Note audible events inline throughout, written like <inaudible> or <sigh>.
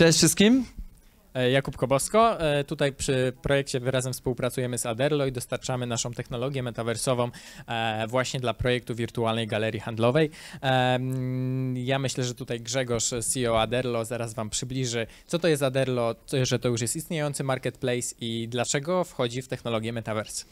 Cześć wszystkim. E, Jakub Kobosko. E, tutaj przy projekcie wyrazem współpracujemy z Aderlo i dostarczamy naszą technologię metaversową e, właśnie dla projektu wirtualnej galerii handlowej. Ja myślę, że tutaj Grzegorz, CEO Aderlo, zaraz Wam przybliży, co to jest Aderlo, że to już jest istniejący marketplace i dlaczego wchodzi w technologię metaverse.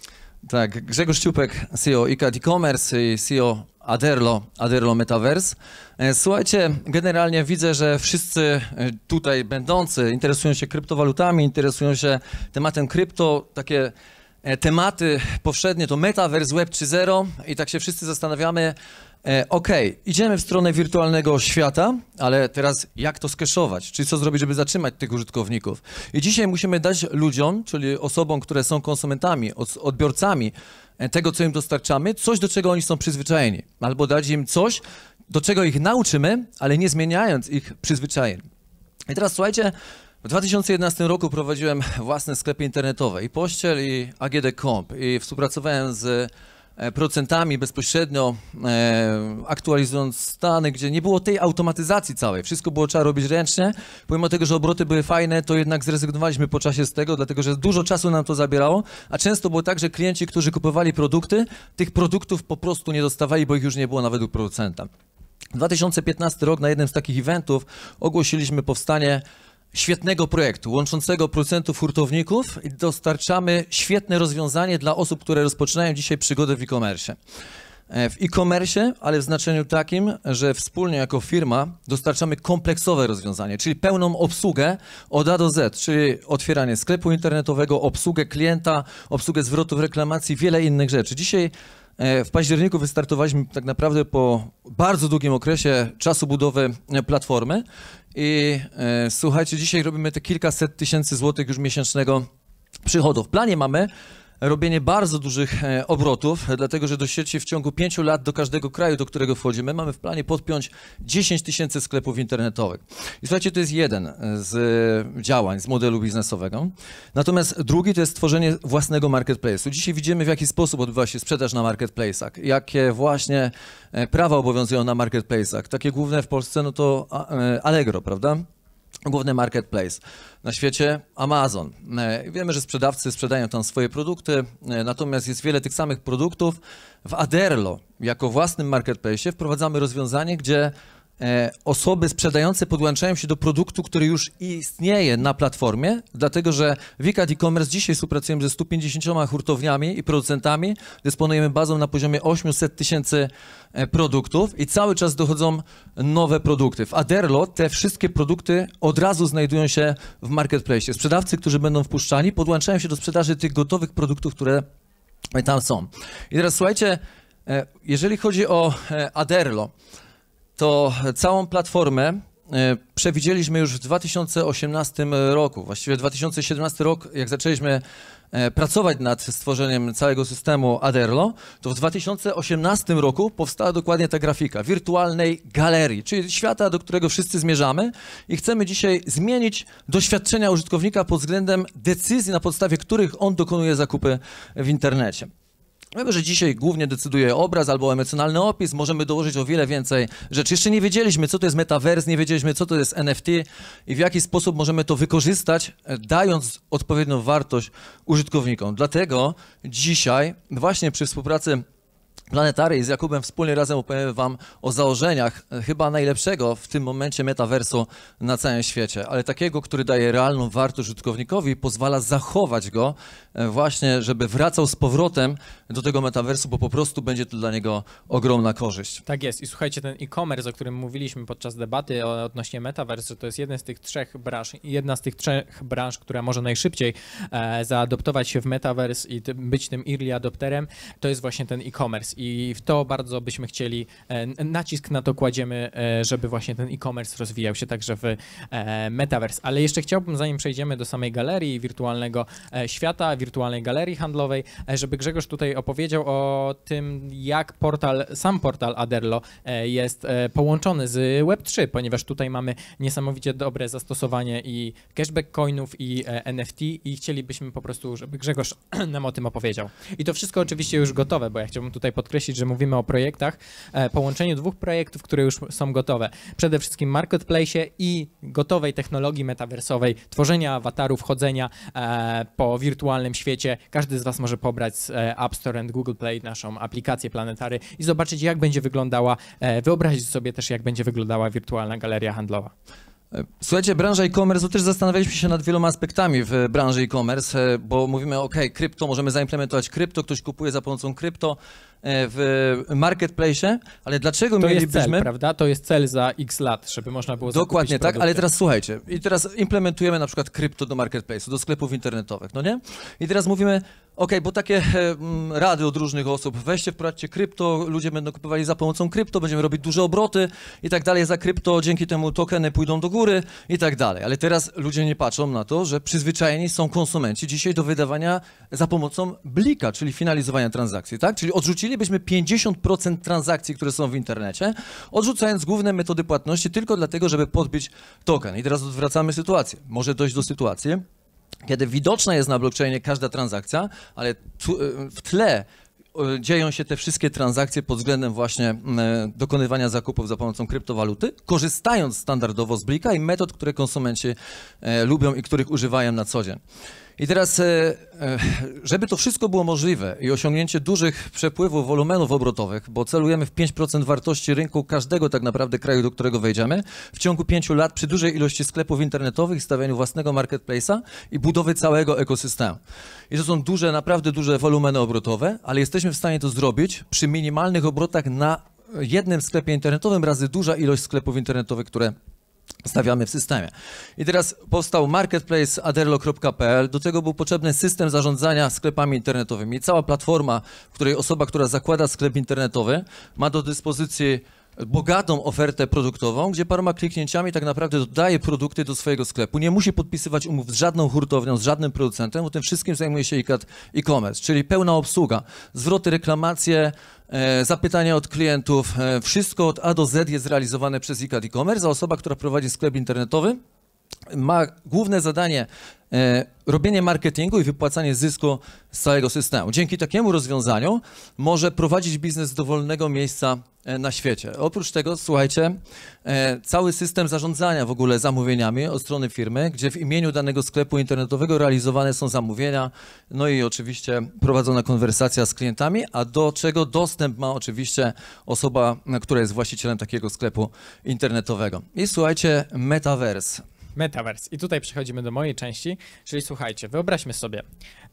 Tak, Grzegorz Ciupek, CEO ICAT e-commerce i CEO Aderlo, Aderlo Metaverse. E, słuchajcie, generalnie widzę, że wszyscy e, tutaj będący interesują się kryptowalutami, interesują się tematem krypto, takie E, tematy powszednie to Metaverse Web 3.0 i tak się wszyscy zastanawiamy, e, OK, idziemy w stronę wirtualnego świata, ale teraz jak to skeszować? Czyli co zrobić, żeby zatrzymać tych użytkowników? I dzisiaj musimy dać ludziom, czyli osobom, które są konsumentami, odbiorcami e, tego, co im dostarczamy, coś, do czego oni są przyzwyczajeni, albo dać im coś, do czego ich nauczymy, ale nie zmieniając ich przyzwyczajeń. I teraz słuchajcie, w 2011 roku prowadziłem własne sklepy internetowe i Pościel i AGD Comp i współpracowałem z e, procentami bezpośrednio, e, aktualizując stany, gdzie nie było tej automatyzacji całej. Wszystko było trzeba robić ręcznie. Pomimo tego, że obroty były fajne, to jednak zrezygnowaliśmy po czasie z tego, dlatego że dużo czasu nam to zabierało, a często było tak, że klienci, którzy kupowali produkty, tych produktów po prostu nie dostawali, bo ich już nie było nawet u producenta. 2015 rok na jednym z takich eventów ogłosiliśmy powstanie świetnego projektu łączącego producentów hurtowników i dostarczamy świetne rozwiązanie dla osób, które rozpoczynają dzisiaj przygodę w e-commerce. E, w e-commerce, ale w znaczeniu takim, że wspólnie jako firma dostarczamy kompleksowe rozwiązanie, czyli pełną obsługę od A do Z, czyli otwieranie sklepu internetowego, obsługę klienta, obsługę zwrotów reklamacji, wiele innych rzeczy. Dzisiaj E, w październiku wystartowaliśmy tak naprawdę po bardzo długim okresie czasu budowy e, platformy i e, słuchajcie, dzisiaj robimy te kilkaset tysięcy złotych już miesięcznego przychodów. W planie mamy robienie bardzo dużych e, obrotów, dlatego że do sieci w ciągu pięciu lat do każdego kraju, do którego wchodzimy, mamy w planie podpiąć 10 tysięcy sklepów internetowych. I słuchajcie, to jest jeden e, z e, działań, z modelu biznesowego. Natomiast drugi to jest tworzenie własnego marketplace'u. Dzisiaj widzimy, w jaki sposób odbywa się sprzedaż na marketplace'ach, jakie właśnie prawa obowiązują na marketplace'ach. Takie główne w Polsce, no to Allegro, prawda? główny marketplace na świecie Amazon. E, wiemy, że sprzedawcy sprzedają tam swoje produkty, e, natomiast jest wiele tych samych produktów. W Aderlo, jako własnym marketplace, wprowadzamy rozwiązanie, gdzie E, osoby sprzedające podłączają się do produktu, który już istnieje na platformie, dlatego że w e-commerce dzisiaj współpracujemy ze 150 hurtowniami i producentami, dysponujemy bazą na poziomie 800 tysięcy e, produktów i cały czas dochodzą nowe produkty. W Aderlo te wszystkie produkty od razu znajdują się w marketplace. Sprzedawcy, którzy będą wpuszczani, podłączają się do sprzedaży tych gotowych produktów, które e, tam są. I teraz słuchajcie, jeżeli chodzi o Aderlo, to całą platformę e, przewidzieliśmy już w 2018 roku. Właściwie 2017 rok, jak zaczęliśmy e, pracować nad stworzeniem całego systemu Aderlo, to w 2018 roku powstała dokładnie ta grafika wirtualnej galerii, czyli świata, do którego wszyscy zmierzamy i chcemy dzisiaj zmienić doświadczenia użytkownika pod względem decyzji, na podstawie których on dokonuje zakupy w internecie. No Wiemy, że dzisiaj głównie decyduje obraz albo emocjonalny opis, możemy dołożyć o wiele więcej rzeczy. Jeszcze nie wiedzieliśmy, co to jest metavers, nie wiedzieliśmy, co to jest NFT i w jaki sposób możemy to wykorzystać, e, dając odpowiednią wartość użytkownikom. Dlatego dzisiaj właśnie przy współpracy Planetary z Jakubem wspólnie razem opowiemy Wam o założeniach e, chyba najlepszego w tym momencie metaversu na całym świecie, ale takiego, który daje realną wartość użytkownikowi i pozwala zachować go e, właśnie, żeby wracał z powrotem do tego metaversu, bo po prostu będzie to dla niego ogromna korzyść. Tak jest i słuchajcie, ten e-commerce, o którym mówiliśmy podczas debaty odnośnie metaversu, to jest jeden z tych trzech branż, jedna z tych trzech branż, która może najszybciej e, zaadoptować się w metavers i być tym early adopterem, to jest właśnie ten e-commerce i w to bardzo byśmy chcieli, e, nacisk na to kładziemy, e, żeby właśnie ten e-commerce rozwijał się także w e, metaverse. Ale jeszcze chciałbym, zanim przejdziemy do samej galerii wirtualnego świata, wirtualnej galerii handlowej, żeby Grzegorz tutaj opowiedział o tym, jak portal, sam portal Aderlo jest połączony z Web3, ponieważ tutaj mamy niesamowicie dobre zastosowanie i cashback coinów i NFT i chcielibyśmy po prostu, żeby Grzegorz <clears throat> nam o tym opowiedział. I to wszystko oczywiście już gotowe, bo ja chciałbym tutaj pod podkreślić, że mówimy o projektach, e, połączeniu dwóch projektów, które już są gotowe. Przede wszystkim marketplace i gotowej technologii metaversowej, tworzenia awatarów, chodzenia e, po wirtualnym świecie. Każdy z Was może pobrać z e, App Store and Google Play naszą aplikację Planetary i zobaczyć, jak będzie wyglądała, wyobrazić sobie też, jak będzie wyglądała wirtualna galeria handlowa. Słuchajcie, branża e-commerce, też zastanawialiśmy się nad wieloma aspektami w branży e-commerce, bo mówimy, ok, krypto, możemy zaimplementować krypto, ktoś kupuje za pomocą krypto, E, w marketplace, ale dlaczego to mielibyśmy... To jest cel, prawda? To jest cel za x lat, żeby można było Dokładnie tak, ale teraz słuchajcie, i teraz implementujemy na przykład krypto do marketplace'u, do sklepów internetowych, no nie? I teraz mówimy, ok, bo takie e, mm, rady od różnych osób, weźcie, wprowadźcie krypto, ludzie będą kupowali za pomocą krypto, będziemy robić duże obroty i tak dalej, za krypto dzięki temu tokeny pójdą do góry i tak dalej. Ale teraz ludzie nie patrzą na to, że przyzwyczajeni są konsumenci dzisiaj do wydawania za pomocą blika, czyli finalizowania transakcji, tak? Czyli odrzucili Odrzucilibyśmy 50% transakcji, które są w internecie, odrzucając główne metody płatności tylko dlatego, żeby podbić token. I teraz odwracamy sytuację. Może dojść do sytuacji, kiedy widoczna jest na blockchainie każda transakcja, ale tu, e, w tle e, dzieją się te wszystkie transakcje pod względem właśnie e, dokonywania zakupów za pomocą kryptowaluty, korzystając standardowo z blika i metod, które konsumenci lubią i których używają na co dzień. I teraz, e, e, żeby to wszystko było możliwe i osiągnięcie dużych przepływów wolumenów obrotowych, bo celujemy w 5% wartości rynku każdego tak naprawdę kraju, do którego wejdziemy, w ciągu 5 lat przy dużej ilości sklepów internetowych, stawianiu własnego marketplace'a i budowy całego ekosystemu. I to są duże, naprawdę duże wolumeny obrotowe, ale jesteśmy w stanie to zrobić przy minimalnych obrotach na jednym sklepie internetowym razy duża ilość sklepów internetowych, które stawiamy w systemie. I teraz powstał marketplace aderlo.pl. Do tego był potrzebny system zarządzania sklepami internetowymi. Cała platforma, w której osoba, która zakłada sklep internetowy, ma do dyspozycji bogatą ofertę produktową, gdzie paroma kliknięciami tak naprawdę dodaje produkty do swojego sklepu. Nie musi podpisywać umów z żadną hurtownią, z żadnym producentem, bo tym wszystkim zajmuje się IKAT e-commerce, czyli pełna obsługa, zwroty, reklamacje, e, zapytania od klientów, e, wszystko od A do Z jest realizowane przez IKAT e-commerce, a osoba, która prowadzi sklep internetowy, ma główne zadanie e, robienie marketingu i wypłacanie zysku z całego systemu. Dzięki takiemu rozwiązaniu może prowadzić biznes z dowolnego miejsca e, na świecie. Oprócz tego, słuchajcie, e, cały system zarządzania w ogóle zamówieniami od strony firmy, gdzie w imieniu danego sklepu internetowego realizowane są zamówienia, no i oczywiście prowadzona konwersacja z klientami, a do czego dostęp ma oczywiście osoba, która jest właścicielem takiego sklepu internetowego. I słuchajcie, metaverse. Metaverse. I tutaj przechodzimy do mojej części, czyli słuchajcie, wyobraźmy sobie,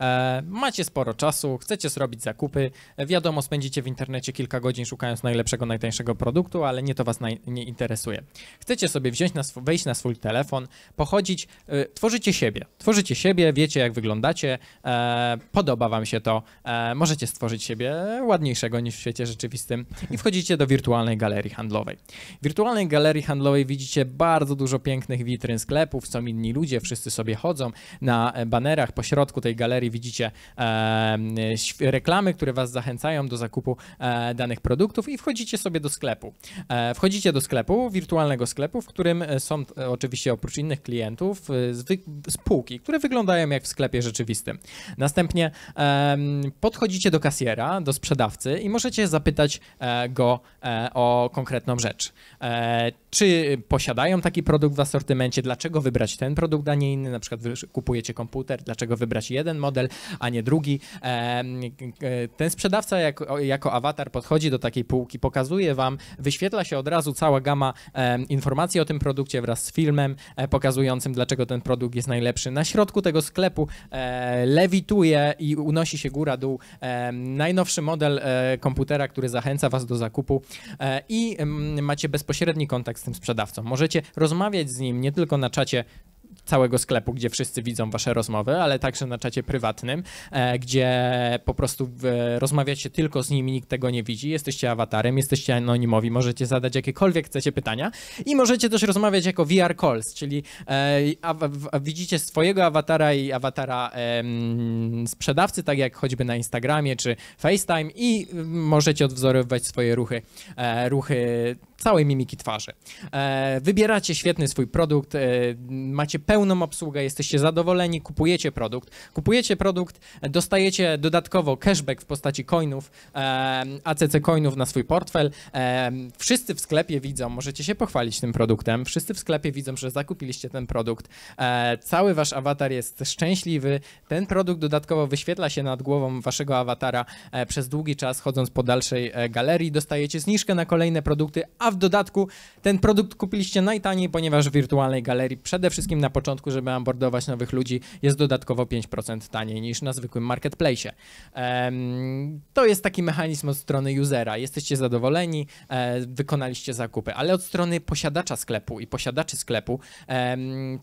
e, macie sporo czasu, chcecie zrobić zakupy, wiadomo, spędzicie w internecie kilka godzin szukając najlepszego, najtańszego produktu, ale nie to was naj, nie interesuje. Chcecie sobie wziąć na wejść na swój telefon, pochodzić, e, tworzycie siebie, tworzycie siebie, wiecie jak wyglądacie, e, podoba wam się to, e, możecie stworzyć siebie ładniejszego niż w świecie rzeczywistym i wchodzicie do wirtualnej galerii handlowej. W wirtualnej galerii handlowej widzicie bardzo dużo pięknych witryn, sklepów, sklepów, są inni ludzie, wszyscy sobie chodzą. Na e, banerach po środku tej galerii widzicie e, reklamy, które was zachęcają do zakupu e, danych produktów i wchodzicie sobie do sklepu. E, wchodzicie do sklepu, wirtualnego sklepu, w którym e, są e, oczywiście oprócz innych klientów spółki, które wyglądają jak w sklepie rzeczywistym. Następnie podchodzicie do kasjera, do sprzedawcy i możecie zapytać go o konkretną rzecz czy posiadają taki produkt w asortymencie, dlaczego wybrać ten produkt, a nie inny, na przykład kupujecie komputer, dlaczego wybrać jeden model, a nie drugi. E, ten sprzedawca jako, jako awatar podchodzi do takiej półki, pokazuje wam, wyświetla się od razu cała gama informacji o tym produkcie wraz z filmem e, pokazującym, dlaczego ten produkt jest najlepszy. Na środku tego sklepu e, lewituje i unosi się góra-dół najnowszy model komputera, który zachęca was do zakupu i macie bezpośredni kontakt z tym sprzedawcą. Możecie rozmawiać z nim nie tylko na czacie całego sklepu, gdzie wszyscy widzą wasze rozmowy, ale także na czacie prywatnym, e, gdzie po prostu rozmawiacie tylko z nimi, nikt tego nie widzi, jesteście awatarem, jesteście anonimowi, możecie zadać jakiekolwiek chcecie pytania i możecie też rozmawiać jako VR calls, czyli e, widzicie swojego awatara i awatara sprzedawcy, tak jak choćby na Instagramie czy FaceTime i możecie odwzorowywać swoje ruchy, e, ruchy całej mimiki twarzy. Wybieracie świetny swój produkt, macie pewne pełną obsługę, jesteście zadowoleni, kupujecie produkt. Kupujecie produkt, dostajecie dodatkowo cashback w postaci coinów, e, ACC coinów na swój portfel. E, wszyscy w sklepie widzą, możecie się pochwalić tym produktem, wszyscy w sklepie widzą, że zakupiliście ten produkt. E, cały wasz awatar jest szczęśliwy. Ten produkt dodatkowo wyświetla się nad głową waszego awatara e, przez długi czas, chodząc po dalszej e, galerii. Dostajecie zniżkę na kolejne produkty, a w dodatku ten produkt kupiliście najtaniej, ponieważ w wirtualnej galerii przede wszystkim na początku początku, żeby onboardować nowych ludzi, jest dodatkowo 5% taniej niż na zwykłym marketplace. To jest taki mechanizm od strony usera. Jesteście zadowoleni, e, wykonaliście zakupy, ale od strony posiadacza sklepu i posiadaczy sklepu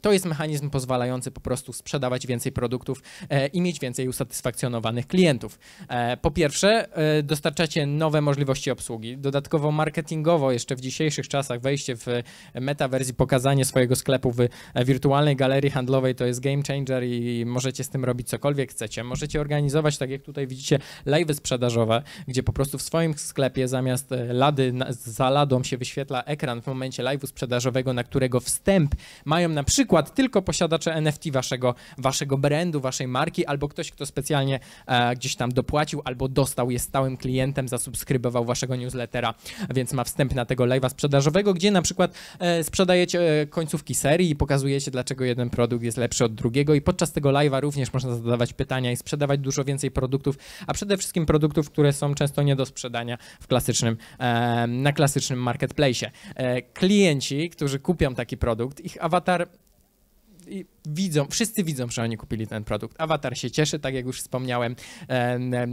to jest mechanizm pozwalający po prostu sprzedawać więcej produktów e, i mieć więcej usatysfakcjonowanych klientów. E, po pierwsze, dostarczacie nowe możliwości obsługi. Dodatkowo marketingowo jeszcze w dzisiejszych czasach wejście w metawersji, pokazanie swojego sklepu w wirtualnej galerii handlowej to jest game changer i możecie z tym robić cokolwiek chcecie. Możecie organizować, tak jak tutaj widzicie, live sprzedażowe, gdzie po prostu w swoim sklepie zamiast e, lady za ladą się wyświetla ekran w momencie live'u sprzedażowego, na którego wstęp mają na przykład tylko posiadacze NFT waszego, waszego brandu, waszej marki albo ktoś, kto specjalnie e, gdzieś tam dopłacił albo dostał, jest stałym klientem, zasubskrybował waszego newslettera, więc ma wstęp na tego live'a sprzedażowego, gdzie na przykład e, sprzedajecie e, końcówki serii i pokazujecie, dlaczego dlaczego jeden produkt jest lepszy od drugiego i podczas tego live'a również można zadawać pytania i sprzedawać dużo więcej produktów, a przede wszystkim produktów, które są często nie do sprzedania w klasycznym, e, na klasycznym marketplace. E, klienci, którzy kupią taki produkt, ich awatar widzą, wszyscy widzą, że oni kupili ten produkt. Awatar się cieszy, tak jak już wspomniałem,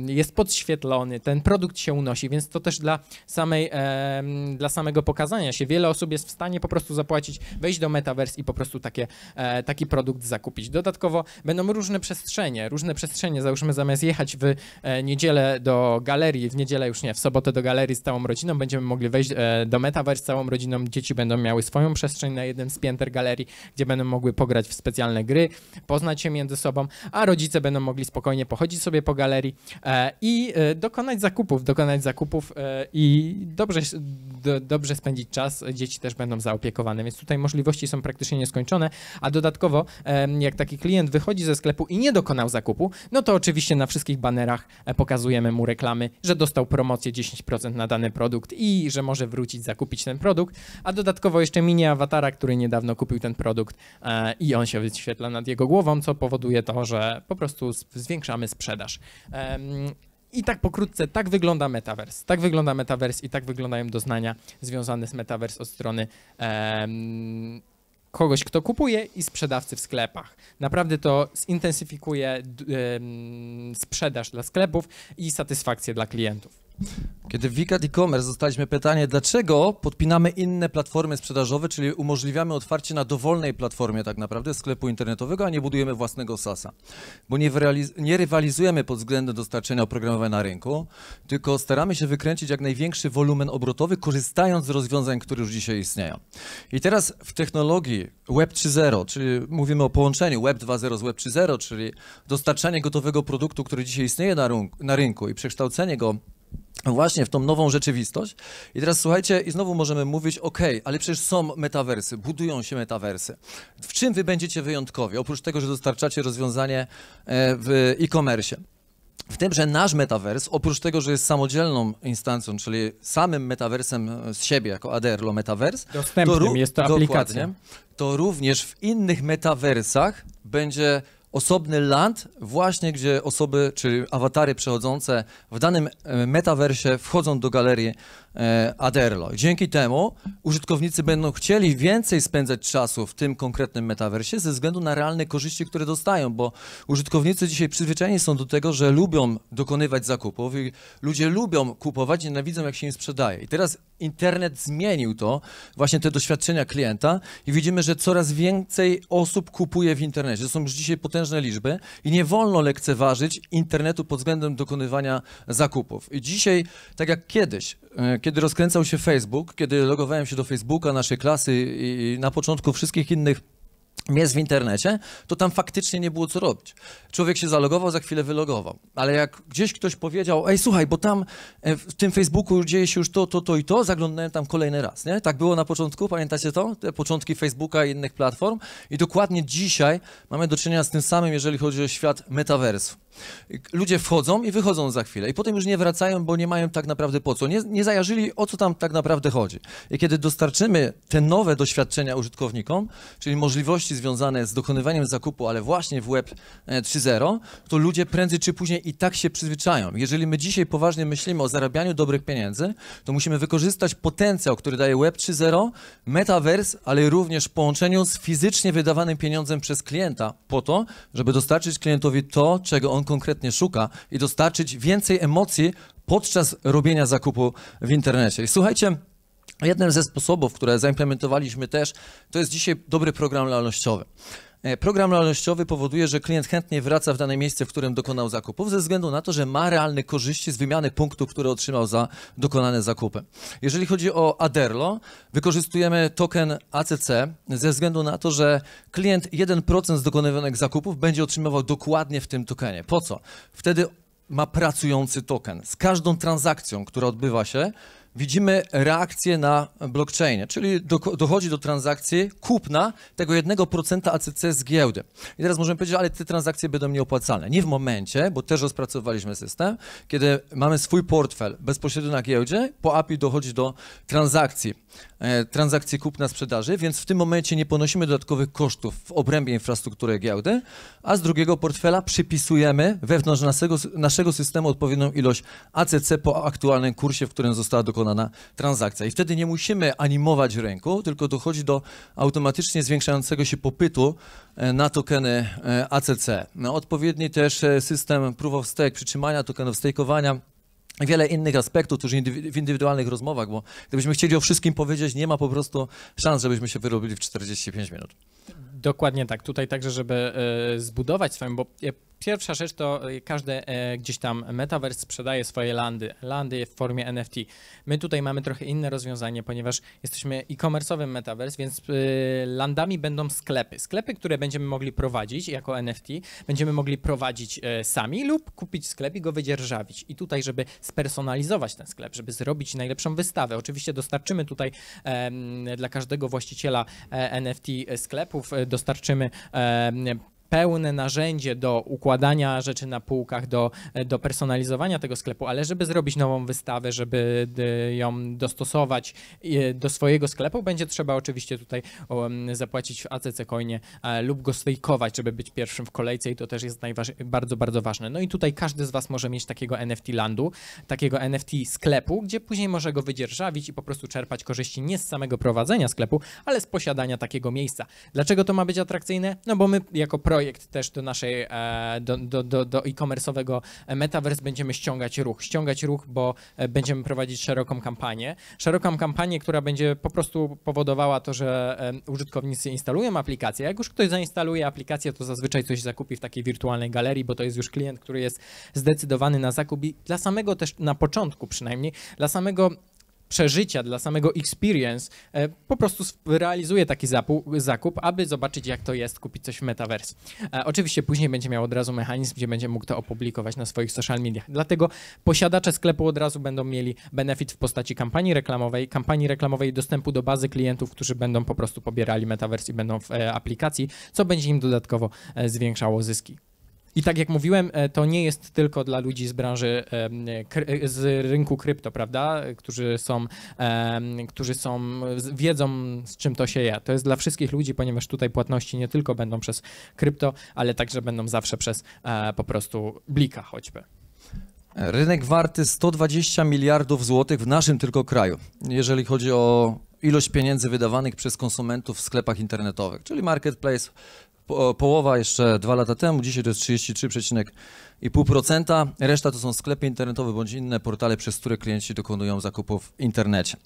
jest podświetlony, ten produkt się unosi, więc to też dla, samej, dla samego pokazania się. Wiele osób jest w stanie po prostu zapłacić, wejść do Metaverse i po prostu takie, e, taki produkt zakupić. Dodatkowo będą różne przestrzenie, różne przestrzenie, załóżmy zamiast jechać w e, niedzielę do galerii, w niedzielę już nie, w sobotę do galerii z całą rodziną, będziemy mogli wejść e, do Metaverse z całą rodziną, dzieci będą miały swoją przestrzeń na jednym z pięter galerii, gdzie będą mogły pograć w specjalnym specjalne gry, poznać się między sobą, a rodzice będą mogli spokojnie pochodzić sobie po galerii e, i e, dokonać zakupów, dokonać zakupów e, i dobrze, do, dobrze spędzić czas. Dzieci też będą zaopiekowane, więc tutaj możliwości są praktycznie nieskończone, a dodatkowo jak taki klient wychodzi ze sklepu i nie dokonał zakupu, no to oczywiście na wszystkich banerach pokazujemy mu reklamy, że dostał promocję 10% na dany produkt i że może wrócić zakupić ten produkt, a dodatkowo jeszcze mini awatara, który niedawno kupił ten produkt i on się wyświetla nad jego głową, co powoduje to, że po prostu zwiększamy sprzedaż. I tak pokrótce, tak wygląda Metaverse. Tak wygląda Metaverse i tak wyglądają doznania związane z Metaverse od strony kogoś, kto kupuje i sprzedawcy w sklepach. Naprawdę to zintensyfikuje sprzedaż dla sklepów i satysfakcję dla klientów. Kiedy w Wikat e-commerce dostaliśmy pytanie, dlaczego podpinamy inne platformy sprzedażowe, czyli umożliwiamy otwarcie na dowolnej platformie tak naprawdę sklepu internetowego, a nie budujemy własnego SASa, Bo nie, nie rywalizujemy pod względem dostarczenia oprogramowania na rynku, tylko staramy się wykręcić jak największy wolumen obrotowy, korzystając z rozwiązań, które już dzisiaj istnieją. I teraz w technologii Web 3.0, czyli mówimy o połączeniu Web 2.0 z Web 3.0, czyli dostarczanie gotowego produktu, który dzisiaj istnieje na, na rynku i przekształcenie go właśnie w tą nową rzeczywistość. I teraz słuchajcie, i znowu możemy mówić, ok, ale przecież są metawersy, budują się metawersy. W czym wy będziecie wyjątkowi, oprócz tego, że dostarczacie rozwiązanie e, w e-commerce? W tym, że nasz metavers, oprócz tego, że jest samodzielną instancją, czyli samym metaversem e, z siebie jako Aderlo Metaverse, dostępnym to jest to aplikacja. To również w innych metaversach będzie osobny land, właśnie gdzie osoby czy awatary przechodzące w danym e, metaversie wchodzą do galerii E, Aderlo. Dzięki temu użytkownicy będą chcieli więcej spędzać czasu w tym konkretnym metaversie ze względu na realne korzyści, które dostają, bo użytkownicy dzisiaj przyzwyczajeni są do tego, że lubią dokonywać zakupów i ludzie lubią kupować, nienawidzą jak się im sprzedaje. I teraz internet zmienił to, właśnie te doświadczenia klienta i widzimy, że coraz więcej osób kupuje w internecie. To są już dzisiaj potężne liczby i nie wolno lekceważyć internetu pod względem dokonywania zakupów. I dzisiaj, tak jak kiedyś, E, kiedy rozkręcał się Facebook, kiedy logowałem się do Facebooka, naszej klasy i na początku wszystkich innych miejsc w internecie, to tam faktycznie nie było co robić. Człowiek się zalogował, za chwilę wylogował. Ale jak gdzieś ktoś powiedział, ej słuchaj, bo tam e, w tym Facebooku dzieje się już to, to, to i to, zaglądałem tam kolejny raz, nie? Tak było na początku, pamiętacie to? Te początki Facebooka i innych platform. I dokładnie dzisiaj mamy do czynienia z tym samym, jeżeli chodzi o świat metaversu. Ludzie wchodzą i wychodzą za chwilę i potem już nie wracają, bo nie mają tak naprawdę po co. Nie, nie zajarzyli, o co tam tak naprawdę chodzi. I kiedy dostarczymy te nowe doświadczenia użytkownikom, czyli możliwości związane z dokonywaniem zakupu, ale właśnie w Web 3.0, e, to ludzie prędzej czy później i tak się przyzwyczają. Jeżeli my dzisiaj poważnie myślimy o zarabianiu dobrych pieniędzy, to musimy wykorzystać potencjał, który daje Web 3.0, metaverse, ale również w połączeniu z fizycznie wydawanym pieniądzem przez klienta po to, żeby dostarczyć klientowi to, czego on konkretnie szuka i dostarczyć więcej emocji podczas robienia zakupu w internecie. I słuchajcie, jednym ze sposobów, które zaimplementowaliśmy też, to jest dzisiaj dobry program lojalnościowy. E, program lojalnościowy powoduje, że klient chętnie wraca w dane miejsce, w którym dokonał zakupów, ze względu na to, że ma realne korzyści z wymiany punktów, które otrzymał za dokonane zakupy. Jeżeli chodzi o Aderlo, wykorzystujemy token ACC ze względu na to, że klient 1% z dokonywanych zakupów będzie otrzymywał dokładnie w tym tokenie. Po co? Wtedy ma pracujący token. Z każdą transakcją, która odbywa się, widzimy reakcję na blockchainie, czyli dochodzi do transakcji kupna tego 1% ACC z giełdy. I teraz możemy powiedzieć, ale te transakcje będą nieopłacalne. Nie w momencie, bo też rozpracowaliśmy system, kiedy mamy swój portfel bezpośrednio na giełdzie, po API dochodzi do transakcji, e, transakcji kupna sprzedaży, więc w tym momencie nie ponosimy dodatkowych kosztów w obrębie infrastruktury giełdy, a z drugiego portfela przypisujemy wewnątrz naszego, naszego systemu odpowiednią ilość ACC po aktualnym kursie, w którym została dokonana dokonana transakcja. I wtedy nie musimy animować rynku, tylko dochodzi do automatycznie zwiększającego się popytu e, na tokeny e, ACC. No, odpowiedni też e, system proof of stake, przytrzymania tokenów, stakeowania wiele innych aspektów, którzy w indywidualnych rozmowach, bo gdybyśmy chcieli o wszystkim powiedzieć, nie ma po prostu szans, żebyśmy się wyrobili w 45 minut. Dokładnie tak. Tutaj także, żeby zbudować swoją, bo Pierwsza rzecz to y, każde e, gdzieś tam metaverse sprzedaje swoje landy, landy w formie NFT. My tutaj mamy trochę inne rozwiązanie, ponieważ jesteśmy e-commerce'owym metaverse, więc y, landami będą sklepy. Sklepy, które będziemy mogli prowadzić jako NFT, będziemy mogli prowadzić e, sami lub kupić sklep i go wydzierżawić. I tutaj, żeby spersonalizować ten sklep, żeby zrobić najlepszą wystawę. Oczywiście dostarczymy tutaj dla każdego właściciela e, NFT sklepów, dostarczymy pełne narzędzie do układania rzeczy na półkach, do, do personalizowania tego sklepu, ale żeby zrobić nową wystawę, żeby y, ją dostosować y, do swojego sklepu, będzie trzeba oczywiście tutaj zapłacić w ACC Coinie lub go stejkować, żeby być pierwszym w kolejce i to też jest bardzo, bardzo ważne. No i tutaj każdy z Was może mieć takiego NFT landu, takiego NFT sklepu, gdzie później może go wydzierżawić i po prostu czerpać korzyści nie z samego prowadzenia sklepu, ale z posiadania takiego miejsca. Dlaczego to ma być atrakcyjne? No bo my jako pro projekt też do naszej, e, do, do, do, e-commerce'owego Metaverse będziemy ściągać ruch. Ściągać ruch, bo e, będziemy prowadzić szeroką kampanię. Szeroką kampanię, która będzie po prostu powodowała to, że e, użytkownicy instalują aplikację. Jak już ktoś zainstaluje aplikację, to zazwyczaj coś zakupi w takiej wirtualnej galerii, bo to jest już klient, który jest zdecydowany na zakup i dla samego też, na początku przynajmniej, dla samego przeżycia, dla samego experience, e, po prostu realizuje taki zakup, aby zobaczyć, jak to jest kupić coś w metaverse. E, oczywiście później będzie miał od razu mechanizm, gdzie będzie mógł to opublikować na swoich social mediach. Dlatego posiadacze sklepu od razu będą mieli benefit w postaci kampanii reklamowej, kampanii reklamowej i dostępu do bazy klientów, którzy będą po prostu pobierali metaverse i będą w e, aplikacji, co będzie im dodatkowo zwiększało zyski. I tak jak mówiłem, e, to nie jest tylko dla ludzi z branży, e, e, z rynku krypto, prawda, którzy są, którzy są, wiedzą z czym to się je. To jest dla wszystkich ludzi, ponieważ tutaj płatności nie tylko będą przez krypto, ale także będą zawsze przez po prostu blika choćby. Rynek warty 120 miliardów złotych w naszym tylko kraju, jeżeli chodzi o ilość pieniędzy wydawanych przez konsumentów w sklepach internetowych, czyli marketplace, po, połowa jeszcze dwa lata temu, dzisiaj to jest 33,5%. Reszta to są sklepy internetowe bądź inne portale, przez które klienci dokonują zakupów w internecie.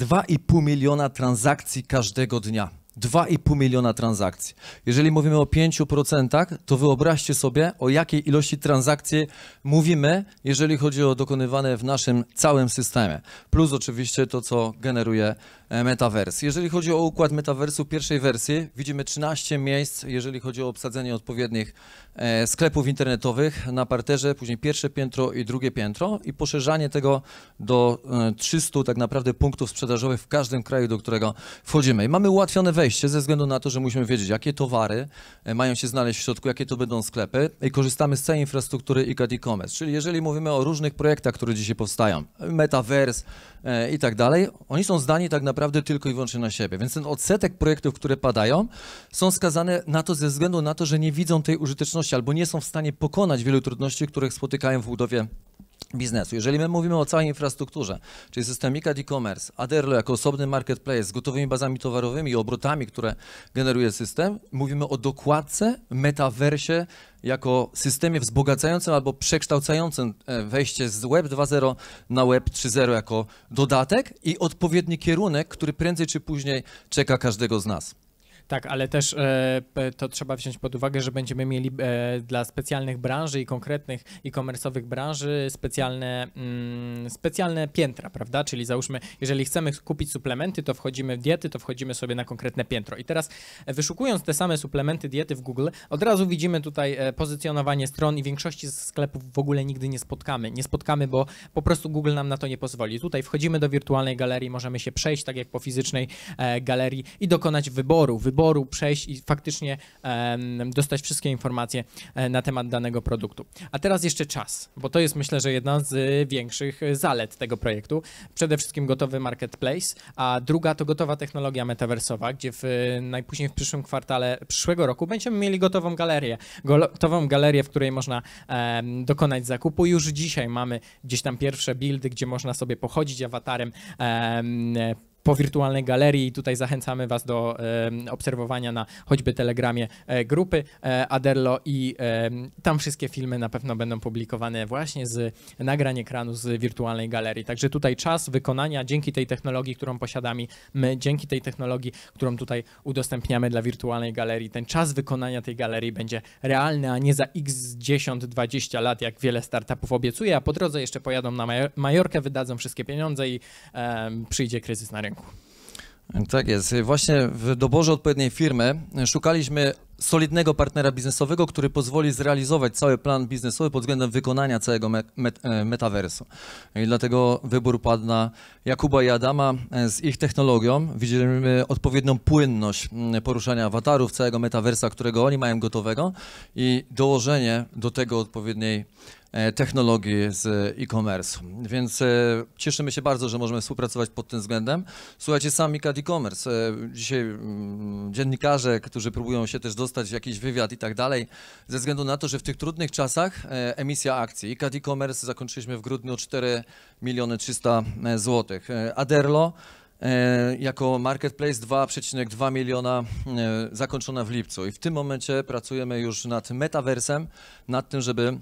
2,5 miliona transakcji każdego dnia. 2,5 miliona transakcji. Jeżeli mówimy o 5%, to wyobraźcie sobie, o jakiej ilości transakcji mówimy, jeżeli chodzi o dokonywane w naszym całym systemie. Plus oczywiście to, co generuje e, metavers. Jeżeli chodzi o układ metaversu pierwszej wersji, widzimy 13 miejsc, jeżeli chodzi o obsadzenie odpowiednich e, sklepów internetowych na parterze, później pierwsze piętro i drugie piętro i poszerzanie tego do 300 e, tak naprawdę punktów sprzedażowych w każdym kraju, do którego wchodzimy. I mamy ułatwione wejście ze względu na to, że musimy wiedzieć, jakie towary e, mają się znaleźć w środku, jakie to będą sklepy i korzystamy z całej infrastruktury ICAT e-commerce. Czyli jeżeli mówimy o różnych projektach, które dzisiaj powstają, metaverse e, i tak dalej, oni są zdani tak naprawdę tylko i wyłącznie na siebie. Więc ten odsetek projektów, które padają, są skazane na to ze względu na to, że nie widzą tej użyteczności albo nie są w stanie pokonać wielu trudności, których spotykają w budowie biznesu. Jeżeli my mówimy o całej infrastrukturze, czyli systemika e-commerce, Aderlo jako osobny marketplace z gotowymi bazami towarowymi i obrotami, które generuje system, mówimy o dokładce, metaversie jako systemie wzbogacającym albo przekształcającym e, wejście z Web 2.0 na Web 3.0 jako dodatek i odpowiedni kierunek, który prędzej czy później czeka każdego z nas. Tak, ale też e, to trzeba wziąć pod uwagę, że będziemy mieli e, dla specjalnych branży i konkretnych i komercyjnych branży specjalne, mm, specjalne piętra, prawda? Czyli załóżmy, jeżeli chcemy kupić suplementy, to wchodzimy w diety, to wchodzimy sobie na konkretne piętro. I teraz e, wyszukując te same suplementy diety w Google, od razu widzimy tutaj e, pozycjonowanie stron i większości sklepów w ogóle nigdy nie spotkamy. Nie spotkamy, bo po prostu Google nam na to nie pozwoli. Tutaj wchodzimy do wirtualnej galerii, możemy się przejść tak jak po fizycznej e, galerii i dokonać wyboru. wyboru wyboru przejść i faktycznie dostać wszystkie informacje e, na temat danego produktu. A teraz jeszcze czas, bo to jest myślę, że jedna z y, większych zalet tego projektu. Przede wszystkim gotowy marketplace, a druga to gotowa technologia metaversowa, gdzie w, najpóźniej w przyszłym kwartale przyszłego roku będziemy mieli gotową galerię. Gotową galerię, w której można dokonać zakupu. Już dzisiaj mamy gdzieś tam pierwsze buildy, gdzie można sobie pochodzić awatarem po wirtualnej galerii i tutaj zachęcamy Was do obserwowania na choćby telegramie e, grupy e, Aderlo i tam wszystkie filmy na pewno będą publikowane właśnie z nagrań ekranu z wirtualnej galerii. Także tutaj czas wykonania dzięki tej technologii, którą posiadamy, my, dzięki tej technologii, którą tutaj udostępniamy dla wirtualnej galerii, ten czas wykonania tej galerii będzie realny, a nie za x 10-20 lat, jak wiele startupów obiecuje, a po drodze jeszcze pojadą na Majorkę, wydadzą wszystkie pieniądze i e, przyjdzie kryzys na rynku rynku. Tak jest. Właśnie w doborze odpowiedniej firmy szukaliśmy solidnego partnera biznesowego, który pozwoli zrealizować cały plan biznesowy pod względem wykonania całego met, met, metaversu. I dlatego wybór padł na Jakuba i Adama e, z ich technologią. Widzimy odpowiednią płynność mm, poruszania awatarów całego metaversa, którego oni mają gotowego i dołożenie do tego odpowiedniej e, technologii z e-commerce. Więc e, cieszymy się bardzo, że możemy współpracować pod tym względem. Słuchajcie, sami, ICAD e-commerce. Dzisiaj mm, dziennikarze, którzy próbują się też dostać dostać jakiś wywiad i tak dalej, ze względu na to, że w tych trudnych czasach e, emisja akcji. Kadi e-commerce zakończyliśmy w grudniu 4 miliony 300 e, złotych. E, Aderlo jako Marketplace 2,2 miliona zakończona w lipcu i w tym momencie pracujemy już nad metaversem, nad tym, żeby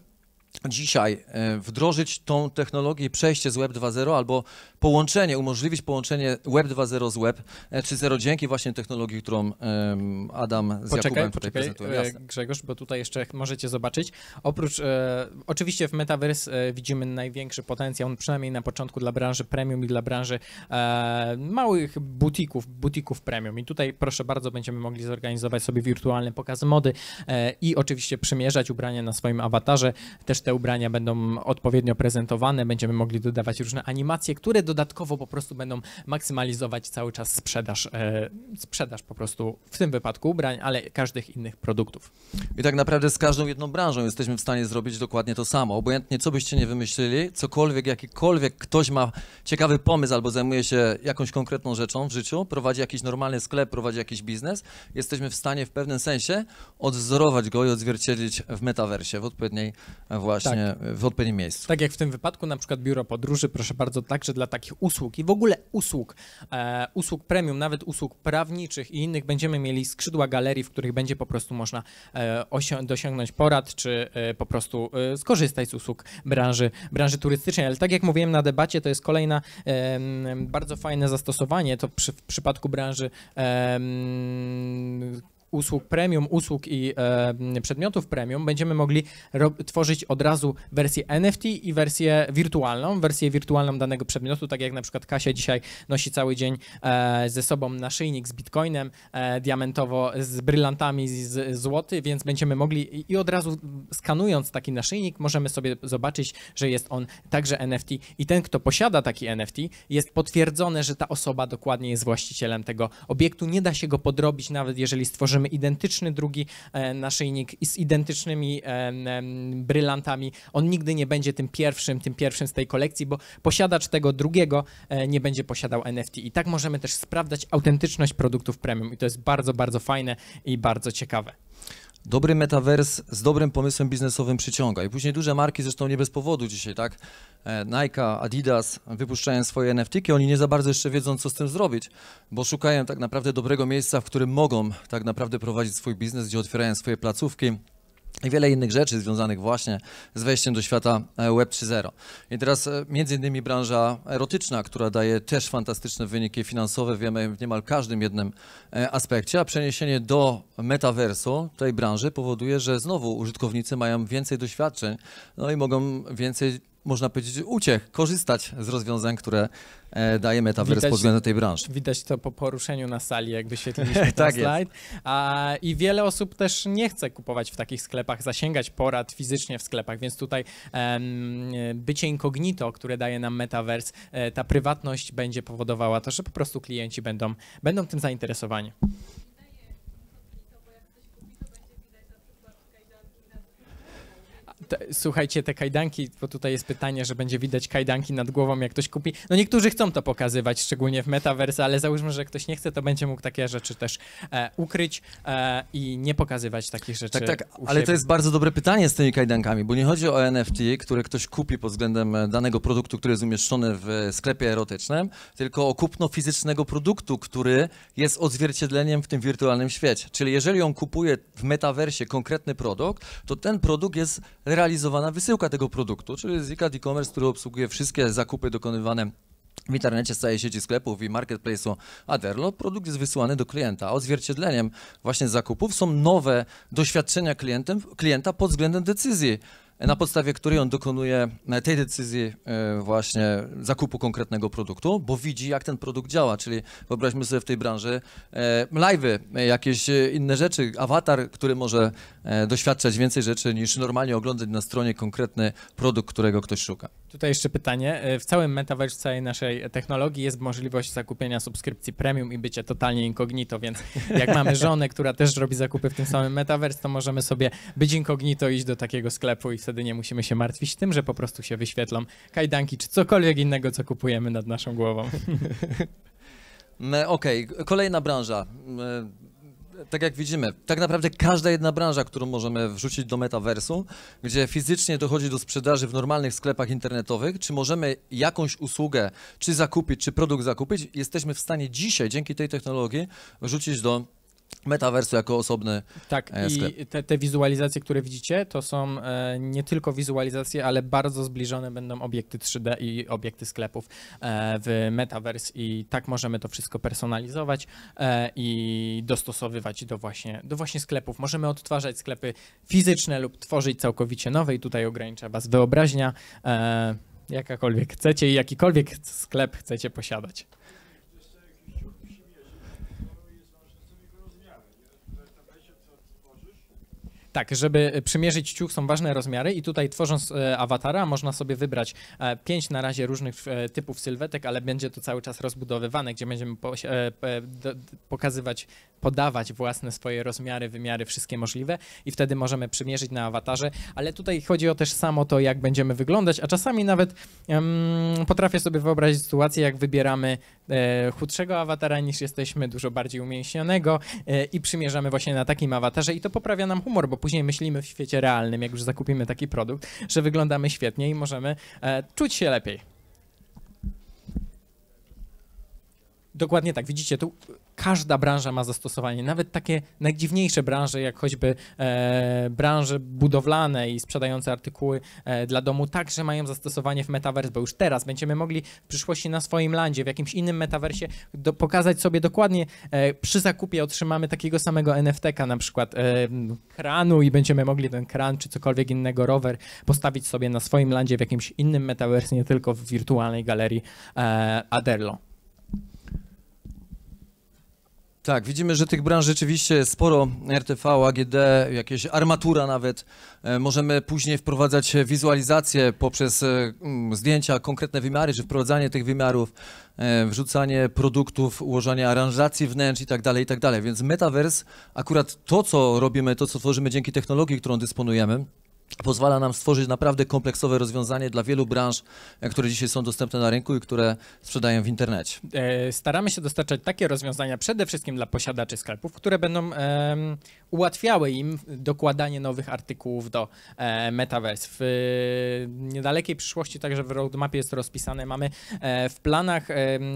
dzisiaj e, wdrożyć tą technologię przejście z Web 2.0 albo połączenie, umożliwić połączenie Web 2.0 z Web 3.0 e, dzięki właśnie technologii, którą Adam z poczekaj, Jakubem tutaj poczekaj, prezentuje. Jasne. Grzegorz, bo tutaj jeszcze możecie zobaczyć. Oprócz, e, oczywiście w Metaverse e, widzimy największy potencjał, przynajmniej na początku dla branży premium i dla branży e, małych butików, butików premium. I tutaj proszę bardzo, będziemy mogli zorganizować sobie wirtualny pokaz mody e, i oczywiście przymierzać ubrania na swoim awatarze. Też też te ubrania będą odpowiednio prezentowane, będziemy mogli dodawać różne animacje, które dodatkowo po prostu będą maksymalizować cały czas sprzedaż, e, sprzedaż po prostu w tym wypadku ubrań, ale każdych innych produktów. I tak naprawdę z każdą jedną branżą jesteśmy w stanie zrobić dokładnie to samo. Obojętnie co byście nie wymyślili, cokolwiek, jakikolwiek ktoś ma ciekawy pomysł albo zajmuje się jakąś konkretną rzeczą w życiu, prowadzi jakiś normalny sklep, prowadzi jakiś biznes, jesteśmy w stanie w pewnym sensie odwzorować go i odzwierciedlić w metaversie, w odpowiedniej właśnie właśnie tak. w odpowiednim miejscu. Tak jak w tym wypadku, na przykład biuro podróży, proszę bardzo, także dla takich usług i w ogóle usług, e, usług premium, nawet usług prawniczych i innych będziemy mieli skrzydła galerii, w których będzie po prostu można e, dosiągnąć porad, czy e, po prostu e, skorzystać z usług branży, branży turystycznej. Ale tak jak mówiłem na debacie, to jest kolejna bardzo fajne zastosowanie, to przy, w przypadku branży usług premium, usług i e, przedmiotów premium, będziemy mogli tworzyć od razu wersję NFT i wersję wirtualną, wersję wirtualną danego przedmiotu, tak jak na przykład Kasia dzisiaj nosi cały dzień e, ze sobą naszyjnik z bitcoinem, e, diamentowo z brylantami z, z złoty, więc będziemy mogli i od razu skanując taki naszyjnik możemy sobie zobaczyć, że jest on także NFT i ten, kto posiada taki NFT jest potwierdzone, że ta osoba dokładnie jest właścicielem tego obiektu. Nie da się go podrobić, nawet jeżeli stworzymy mamy identyczny drugi e, naszyjnik z identycznymi e, brylantami. On nigdy nie będzie tym pierwszym, tym pierwszym z tej kolekcji, bo posiadacz tego drugiego e, nie będzie posiadał NFT. I tak możemy też sprawdzać autentyczność produktów premium i to jest bardzo, bardzo fajne i bardzo ciekawe dobry metavers z dobrym pomysłem biznesowym przyciąga. I później duże marki, zresztą nie bez powodu dzisiaj, tak? E, Nike, Adidas wypuszczają swoje nft -ki. oni nie za bardzo jeszcze wiedzą, co z tym zrobić, bo szukają tak naprawdę dobrego miejsca, w którym mogą tak naprawdę prowadzić swój biznes, gdzie otwierają swoje placówki, i wiele innych rzeczy związanych właśnie z wejściem do świata e, Web 3.0. I teraz e, między innymi branża erotyczna, która daje też fantastyczne wyniki finansowe, wiemy w niemal każdym jednym e, aspekcie, a przeniesienie do metaversu tej branży powoduje, że znowu użytkownicy mają więcej doświadczeń, no i mogą więcej można powiedzieć, uciech, korzystać z rozwiązań, które e, daje Metaverse widać, pod względem tej branży. Widać to po poruszeniu na sali, jak wyświetliliśmy <laughs> ten tak slajd. A, I wiele osób też nie chce kupować w takich sklepach, zasięgać porad fizycznie w sklepach, więc tutaj um, bycie incognito, które daje nam Metaverse, ta prywatność będzie powodowała to, że po prostu klienci będą, będą tym zainteresowani. Te, słuchajcie, te kajdanki, bo tutaj jest pytanie, że będzie widać kajdanki nad głową, jak ktoś kupi. No niektórzy chcą to pokazywać, szczególnie w metaverse, ale załóżmy, że ktoś nie chce, to będzie mógł takie rzeczy też e, ukryć e, i nie pokazywać takich rzeczy. Tak, tak, ale to jest bardzo dobre pytanie z tymi kajdankami, bo nie chodzi o NFT, które ktoś kupi pod względem e, danego produktu, który jest umieszczony w e, sklepie erotycznym, tylko o kupno fizycznego produktu, który jest odzwierciedleniem w tym wirtualnym świecie. Czyli jeżeli on kupuje w metaversie konkretny produkt, to ten produkt jest realizowana wysyłka tego produktu, czyli Zikad e-commerce, który obsługuje wszystkie zakupy dokonywane w internecie z całej sieci sklepów i marketplace'u Aderlo produkt jest wysyłany do klienta. Odzwierciedleniem właśnie zakupów są nowe doświadczenia klientem, klienta pod względem decyzji na podstawie której on dokonuje e, tej decyzji e, właśnie zakupu konkretnego produktu, bo widzi, jak ten produkt działa, czyli wyobraźmy sobie w tej branży e, live'y, jakieś inne rzeczy, awatar, który może doświadczać więcej rzeczy niż normalnie oglądać na stronie konkretny produkt, którego ktoś szuka. Tutaj jeszcze pytanie. W całym metaverse, w całej naszej technologii jest możliwość zakupienia subskrypcji premium i bycia totalnie incognito, więc jak mamy <laughs> żonę, która też robi zakupy w tym samym metaverse, to możemy sobie być incognito, iść do takiego sklepu i wtedy nie musimy się martwić tym, że po prostu się wyświetlą kajdanki czy cokolwiek innego, co kupujemy nad naszą głową. <laughs> E, okej, okay. kolejna branża. E, tak jak widzimy, tak naprawdę każda jedna branża, którą możemy wrzucić do metaversu, gdzie fizycznie dochodzi do sprzedaży w normalnych sklepach internetowych, czy możemy jakąś usługę, czy zakupić, czy produkt zakupić, jesteśmy w stanie dzisiaj dzięki tej technologii wrzucić do metaversu jako osobny Tak, e, sklep. i te, te, wizualizacje, które widzicie, to są e, nie tylko wizualizacje, ale bardzo zbliżone będą obiekty 3D i obiekty sklepów e, w metaverse i tak możemy to wszystko personalizować i dostosowywać do właśnie, do właśnie sklepów. Możemy odtwarzać sklepy fizyczne lub tworzyć całkowicie nowe i tutaj ogranicza was wyobraźnia, jakakolwiek chcecie i jakikolwiek sklep chcecie posiadać. Tak, żeby przymierzyć ciuch są ważne rozmiary i tutaj tworząc e, awatara można sobie wybrać e, pięć na razie różnych e, typów sylwetek, ale będzie to cały czas rozbudowywane, gdzie będziemy po, e, do, pokazywać, podawać własne swoje rozmiary, wymiary, wszystkie możliwe i wtedy możemy przymierzyć na awatarze, ale tutaj chodzi o też samo to, jak będziemy wyglądać, a czasami nawet em, potrafię sobie wyobrazić sytuację, jak wybieramy E, chudszego awatara niż jesteśmy, dużo bardziej umięśnionego e, i przymierzamy właśnie na takim awatarze i to poprawia nam humor, bo później myślimy w świecie realnym, jak już zakupimy taki produkt, że wyglądamy świetnie i możemy e, czuć się lepiej. Dokładnie tak, widzicie tu każda branża ma zastosowanie, nawet takie najdziwniejsze branże, jak choćby e, branże budowlane i sprzedające artykuły e, dla domu, także mają zastosowanie w metaverse, bo już teraz będziemy mogli w przyszłości na swoim landzie, w jakimś innym metaversie do, pokazać sobie dokładnie, e, przy zakupie otrzymamy takiego samego NFT-ka, na przykład e, kranu i będziemy mogli ten kran czy cokolwiek innego, rower, postawić sobie na swoim landzie w jakimś innym metaverse, nie tylko w wirtualnej galerii e, Aderlo. Tak, widzimy, że tych branż rzeczywiście jest sporo. RTV, AGD, jakieś armatura nawet. E, możemy później wprowadzać wizualizację poprzez e, mm, zdjęcia, konkretne wymiary, czy wprowadzanie tych wymiarów, e, wrzucanie produktów, ułożenie aranżacji wnętrz i tak dalej, i tak dalej. Więc metaverse akurat to, co robimy, to, co tworzymy dzięki technologii, którą dysponujemy, pozwala nam stworzyć naprawdę kompleksowe rozwiązanie dla wielu branż, e, które dzisiaj są dostępne na rynku i które sprzedają w internecie. E, staramy się dostarczać takie rozwiązania przede wszystkim dla posiadaczy sklepów, które będą um, ułatwiały im dokładanie nowych artykułów do e, Metaverse. W e, niedalekiej przyszłości także w roadmapie jest to rozpisane, mamy w planach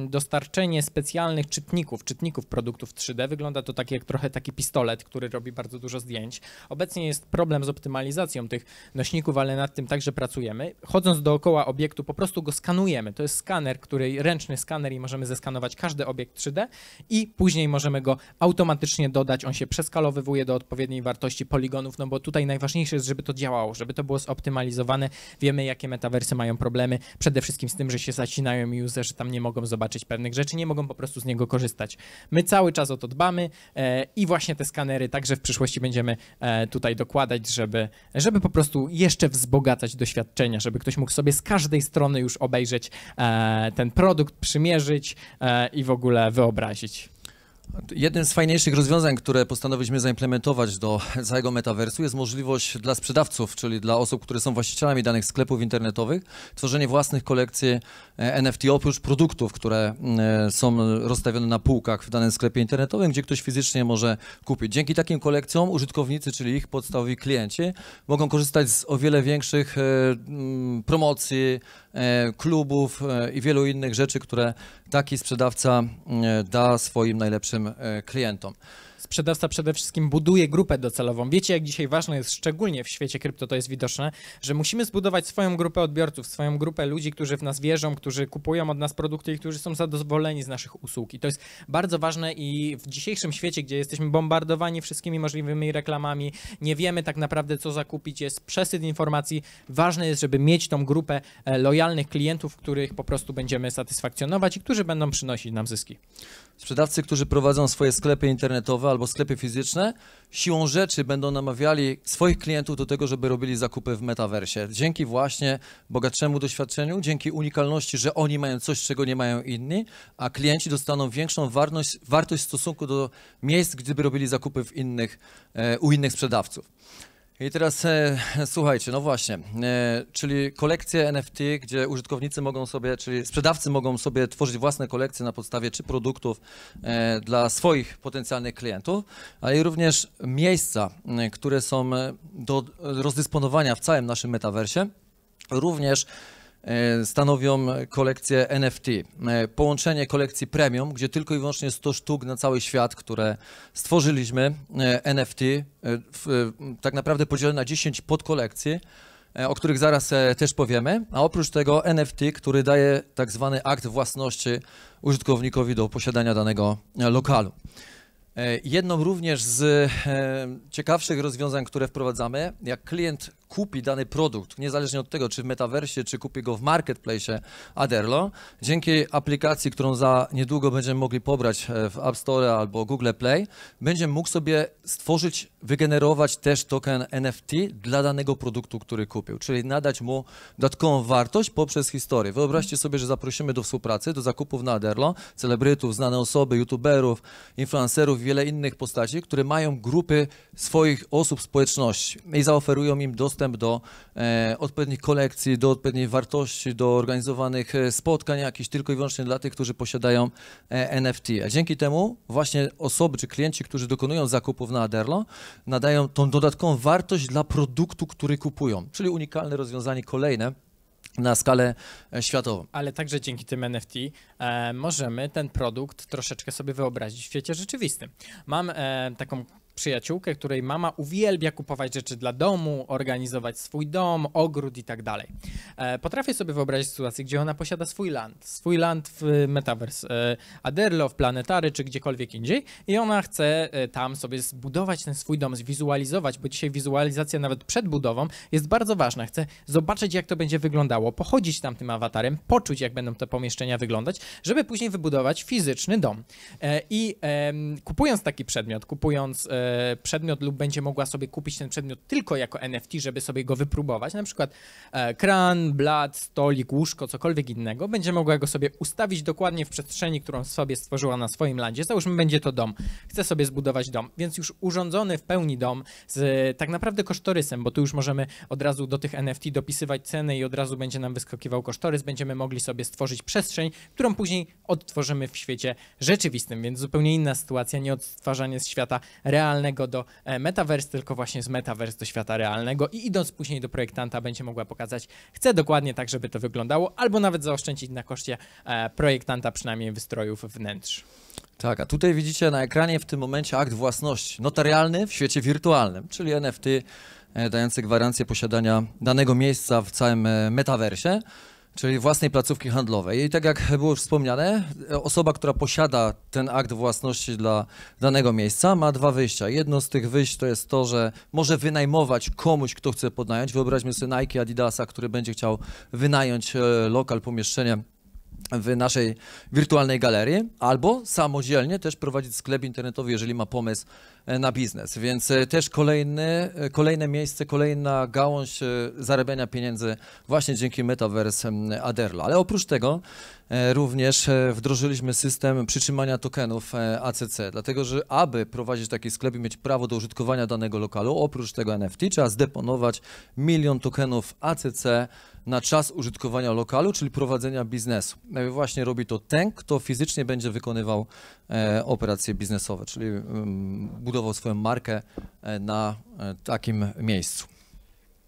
dostarczenie specjalnych czytników, czytników produktów 3D. Wygląda to tak jak trochę taki pistolet, który robi bardzo dużo zdjęć. Obecnie jest problem z optymalizacją tych tych nośników, ale nad tym także pracujemy. Chodząc dookoła obiektu, po prostu go skanujemy. To jest skaner, który ręczny skaner i możemy zeskanować każdy obiekt 3D i później możemy go automatycznie dodać. On się przeskalowywuje do odpowiedniej wartości poligonów, no bo tutaj najważniejsze jest, żeby to działało, żeby to było zoptymalizowane. Wiemy, jakie metaversy mają problemy. Przede wszystkim z tym, że się zacinają i userzy tam nie mogą zobaczyć pewnych rzeczy, nie mogą po prostu z niego korzystać. My cały czas o to dbamy e, i właśnie te skanery także w przyszłości będziemy e, tutaj dokładać, żeby, żeby po prostu jeszcze wzbogacać doświadczenia, żeby ktoś mógł sobie z każdej strony już obejrzeć e, ten produkt, przymierzyć e, i w ogóle wyobrazić. Jednym z fajniejszych rozwiązań, które postanowiliśmy zaimplementować do całego metaversu jest możliwość dla sprzedawców, czyli dla osób, które są właścicielami danych sklepów internetowych, tworzenie własnych kolekcji e, NFT oprócz produktów, które e, są rozstawione na półkach w danym sklepie internetowym, gdzie ktoś fizycznie może kupić. Dzięki takim kolekcjom użytkownicy, czyli ich podstawowi klienci, mogą korzystać z o wiele większych e, promocji, E, klubów e, i wielu innych rzeczy, które taki sprzedawca e, da swoim najlepszym klientom sprzedawca przede wszystkim buduje grupę docelową. Wiecie, jak dzisiaj ważne jest, szczególnie w świecie krypto to jest widoczne, że musimy zbudować swoją grupę odbiorców, swoją grupę ludzi, którzy w nas wierzą, którzy kupują od nas produkty i którzy są zadowoleni z naszych usług. I to jest bardzo ważne i w dzisiejszym świecie, gdzie jesteśmy bombardowani wszystkimi możliwymi reklamami, nie wiemy tak naprawdę, co zakupić, jest przesyt informacji. Ważne jest, żeby mieć tą grupę e, lojalnych klientów, których po prostu będziemy satysfakcjonować i którzy będą przynosić nam zyski. Sprzedawcy, którzy prowadzą swoje sklepy internetowe albo albo sklepy fizyczne, siłą rzeczy będą namawiali swoich klientów do tego, żeby robili zakupy w metaversie. Dzięki właśnie bogatszemu doświadczeniu, dzięki unikalności, że oni mają coś, czego nie mają inni, a klienci dostaną większą wartość, wartość w stosunku do miejsc, gdyby robili zakupy w innych, e, u innych sprzedawców. I teraz e, słuchajcie, no właśnie, e, czyli kolekcje NFT, gdzie użytkownicy mogą sobie, czyli sprzedawcy mogą sobie tworzyć własne kolekcje na podstawie czy produktów e, dla swoich potencjalnych klientów, ale również miejsca, e, które są e, do rozdysponowania w całym naszym metaversie, również E, stanowią kolekcję NFT. E, połączenie kolekcji premium, gdzie tylko i wyłącznie 100 sztuk na cały świat, które stworzyliśmy, e, NFT, tak naprawdę podzielone na 10 podkolekcji, o których zaraz też powiemy, a oprócz tego NFT, który daje tak zwany akt własności użytkownikowi do posiadania danego lokalu. Jedną również z ciekawszych rozwiązań, które wprowadzamy, jak klient kupi dany produkt, niezależnie od tego, czy w metaversie, czy kupi go w marketplace Aderlo, dzięki aplikacji, którą za niedługo będziemy mogli pobrać e, w App Store albo Google Play, będzie mógł sobie stworzyć, wygenerować też token NFT dla danego produktu, który kupił, czyli nadać mu dodatkową wartość poprzez historię. Wyobraźcie sobie, że zaprosimy do współpracy, do zakupów na Aderlo, celebrytów, znane osoby, youtuberów, influencerów, wiele innych postaci, które mają grupy swoich osób, społeczności i zaoferują im dostęp dostęp do e, odpowiednich kolekcji, do odpowiedniej wartości, do organizowanych e, spotkań jakichś tylko i wyłącznie dla tych, którzy posiadają e, NFT. A dzięki temu właśnie osoby czy klienci, którzy dokonują zakupów na Aderlo, nadają tą dodatkową wartość dla produktu, który kupują, czyli unikalne rozwiązanie kolejne na skalę e, światową. Ale także dzięki tym NFT e, możemy ten produkt troszeczkę sobie wyobrazić w świecie rzeczywistym. Mam e, taką przyjaciółkę, której mama uwielbia kupować rzeczy dla domu, organizować swój dom, ogród i tak dalej. E, potrafię sobie wyobrazić sytuację, gdzie ona posiada swój land, swój land w Metaverse, e, Aderlo, w Planetary czy gdziekolwiek indziej i ona chce e, tam sobie zbudować ten swój dom, zwizualizować, bo dzisiaj wizualizacja nawet przed budową jest bardzo ważna. Chce zobaczyć, jak to będzie wyglądało, pochodzić tam tym awatarem, poczuć, jak będą te pomieszczenia wyglądać, żeby później wybudować fizyczny dom. I kupując taki przedmiot, kupując przedmiot lub będzie mogła sobie kupić ten przedmiot tylko jako NFT, żeby sobie go wypróbować, na przykład e, kran, blat, stolik, łóżko, cokolwiek innego, będzie mogła go sobie ustawić dokładnie w przestrzeni, którą sobie stworzyła na swoim landzie. Załóżmy, będzie to dom. Chce sobie zbudować dom, więc już urządzony w pełni dom z tak naprawdę kosztorysem, bo tu już możemy od razu do tych NFT dopisywać ceny i od razu będzie nam wyskakiwał kosztorys, będziemy mogli sobie stworzyć przestrzeń, którą później odtworzymy w świecie rzeczywistym, więc zupełnie inna sytuacja, nie odtwarzanie z świata realnego realnego do e, metaverse, tylko właśnie z metaverse do świata realnego i idąc później do projektanta będzie mogła pokazać, chcę dokładnie tak, żeby to wyglądało, albo nawet zaoszczędzić na koszcie e, projektanta przynajmniej wystrojów wnętrz. Tak, a tutaj widzicie na ekranie w tym momencie akt własności notarialny w świecie wirtualnym, czyli NFT e, dający gwarancję posiadania danego miejsca w całym metaversie czyli własnej placówki handlowej. I tak jak było wspomniane, osoba, która posiada ten akt własności dla danego miejsca, ma dwa wyjścia. Jedno z tych wyjść to jest to, że może wynajmować komuś, kto chce podnająć. Wyobraźmy sobie Nike, Adidasa, który będzie chciał wynająć e, lokal, pomieszczenie w naszej wirtualnej galerii, albo samodzielnie też prowadzić sklep internetowy, jeżeli ma pomysł e, na biznes. Więc e, też kolejny, e, kolejne miejsce, kolejna gałąź zarabiania pieniędzy właśnie dzięki Metaverse Aderla. Ale oprócz tego również wdrożyliśmy system przytrzymania tokenów ACC, dlatego że aby prowadzić taki sklep i mieć prawo do użytkowania danego lokalu, oprócz tego NFT, trzeba zdeponować milion tokenów ACC na czas użytkowania lokalu, czyli prowadzenia biznesu. E, właśnie robi to ten, kto fizycznie będzie wykonywał e, operacje biznesowe, czyli budował swoją markę e, na takim miejscu.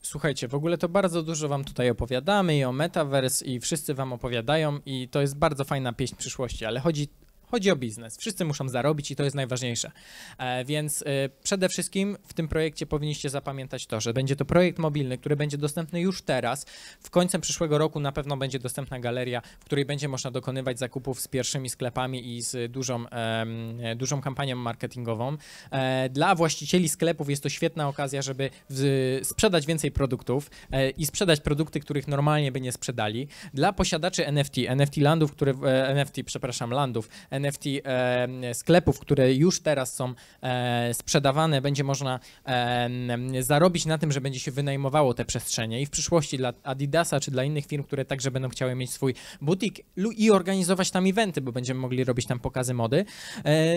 Słuchajcie, w ogóle to bardzo dużo wam tutaj opowiadamy i o Metaverse i wszyscy wam opowiadają i to jest bardzo fajna pieśń przyszłości, ale chodzi Chodzi o biznes. Wszyscy muszą zarobić i to jest najważniejsze. E, więc e, przede wszystkim w tym projekcie powinniście zapamiętać to, że będzie to projekt mobilny, który będzie dostępny już teraz. W końcu przyszłego roku na pewno będzie dostępna galeria, w której będzie można dokonywać zakupów z pierwszymi sklepami i z dużą, dużą kampanią marketingową. E, dla właścicieli sklepów jest to świetna okazja, żeby sprzedać więcej produktów i sprzedać produkty, których normalnie by nie sprzedali. Dla posiadaczy NFT, NFT landów, które, NFT, przepraszam, landów, NFT e, sklepów, które już teraz są e, sprzedawane, będzie można e, zarobić na tym, że będzie się wynajmowało te przestrzenie i w przyszłości dla Adidasa czy dla innych firm, które także będą chciały mieć swój butik i organizować tam eventy, bo będziemy mogli robić tam pokazy mody.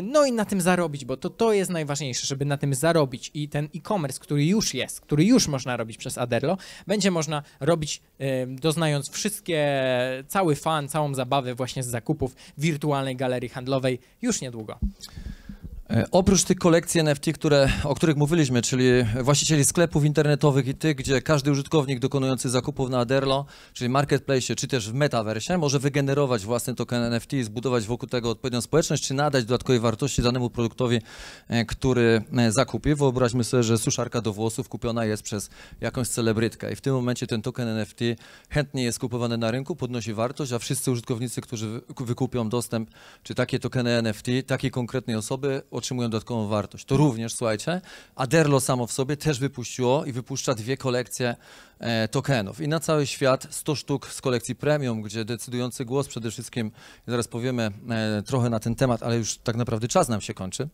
No i na tym zarobić, bo to, to jest najważniejsze, żeby na tym zarobić i ten e-commerce, który już jest, który już można robić przez Aderlo, będzie można robić doznając wszystkie, cały fan, całą zabawę właśnie z zakupów wirtualnej galerii handlowej już niedługo. E, oprócz tych kolekcji NFT, które, o których mówiliśmy, czyli właścicieli sklepów internetowych i tych, gdzie każdy użytkownik dokonujący zakupów na Aderlo, czyli marketplace, czy też w metaversie, może wygenerować własny token NFT i zbudować wokół tego odpowiednią społeczność, czy nadać dodatkowej wartości danemu produktowi, e, który e, zakupi. Wyobraźmy sobie, że suszarka do włosów kupiona jest przez jakąś celebrytkę i w tym momencie ten token NFT chętnie jest kupowany na rynku, podnosi wartość, a wszyscy użytkownicy, którzy wykupią dostęp, czy takie tokeny NFT, takiej konkretnej osoby, otrzymują dodatkową wartość. To również, słuchajcie, Aderlo samo w sobie też wypuściło i wypuszcza dwie kolekcje e, tokenów. I na cały świat 100 sztuk z kolekcji premium, gdzie decydujący głos przede wszystkim, zaraz powiemy e, trochę na ten temat, ale już tak naprawdę czas nam się kończy,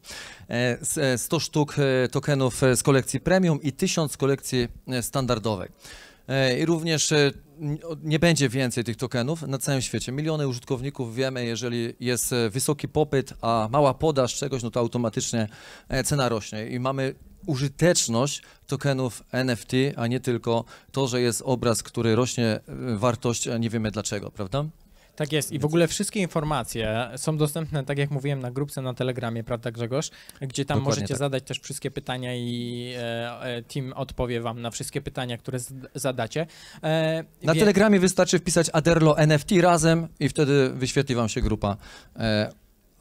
e, 100 e, sztuk e, tokenów e, z kolekcji premium i 1000 z kolekcji standardowej. I również nie będzie więcej tych tokenów na całym świecie. Miliony użytkowników wiemy, jeżeli jest e, wysoki popyt, a mała podaż czegoś, no to automatycznie e, cena rośnie i mamy użyteczność tokenów NFT, a nie tylko to, że jest obraz, który rośnie e, wartość, a nie wiemy dlaczego, prawda? Tak jest i w ogóle wszystkie informacje są dostępne, tak jak mówiłem, na grupce na Telegramie, prawda Grzegorz? Gdzie tam Dokładnie możecie tak. zadać też wszystkie pytania i e, e team odpowie wam na wszystkie pytania, które zadacie. E, na wie... Telegramie wystarczy wpisać Aderlo NFT razem i wtedy wyświetli wam się grupa e,